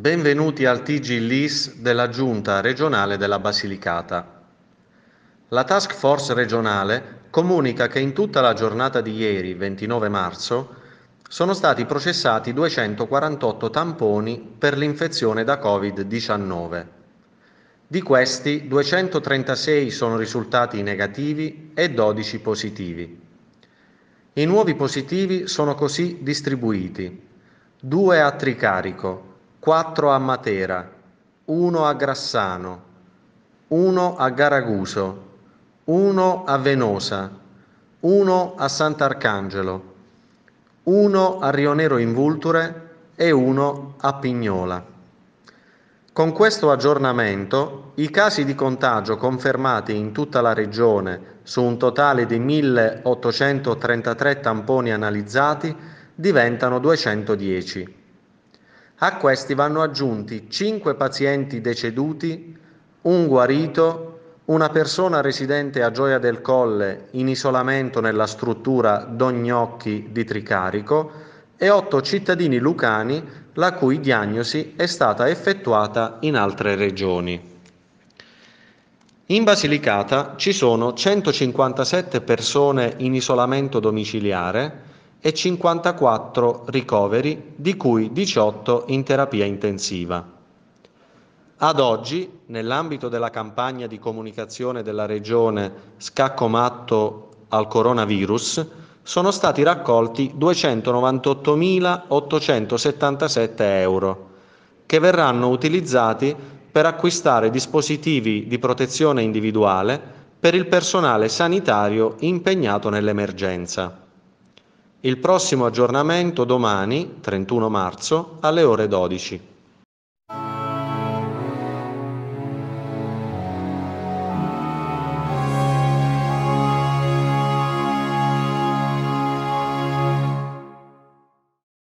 Benvenuti al TG LIS della Giunta regionale della Basilicata. La task force regionale comunica che in tutta la giornata di ieri, 29 marzo, sono stati processati 248 tamponi per l'infezione da Covid-19. Di questi 236 sono risultati negativi e 12 positivi. I nuovi positivi sono così distribuiti. Due a Tricarico, 4 a Matera, 1 a Grassano, 1 a Garaguso, 1 a Venosa, 1 a Sant'Arcangelo, 1 a Rionero in Vulture e 1 a Pignola. Con questo aggiornamento i casi di contagio confermati in tutta la regione su un totale di 1833 tamponi analizzati diventano 210 a questi vanno aggiunti 5 pazienti deceduti, un guarito, una persona residente a Gioia del Colle in isolamento nella struttura Dognocchi di Tricarico e 8 cittadini lucani la cui diagnosi è stata effettuata in altre regioni. In Basilicata ci sono 157 persone in isolamento domiciliare e 54 ricoveri, di cui 18 in terapia intensiva. Ad oggi, nell'ambito della campagna di comunicazione della Regione Scacco Matto al coronavirus, sono stati raccolti 298.877 euro, che verranno utilizzati per acquistare dispositivi di protezione individuale per il personale sanitario impegnato nell'emergenza. Il prossimo aggiornamento domani, 31 marzo, alle ore 12.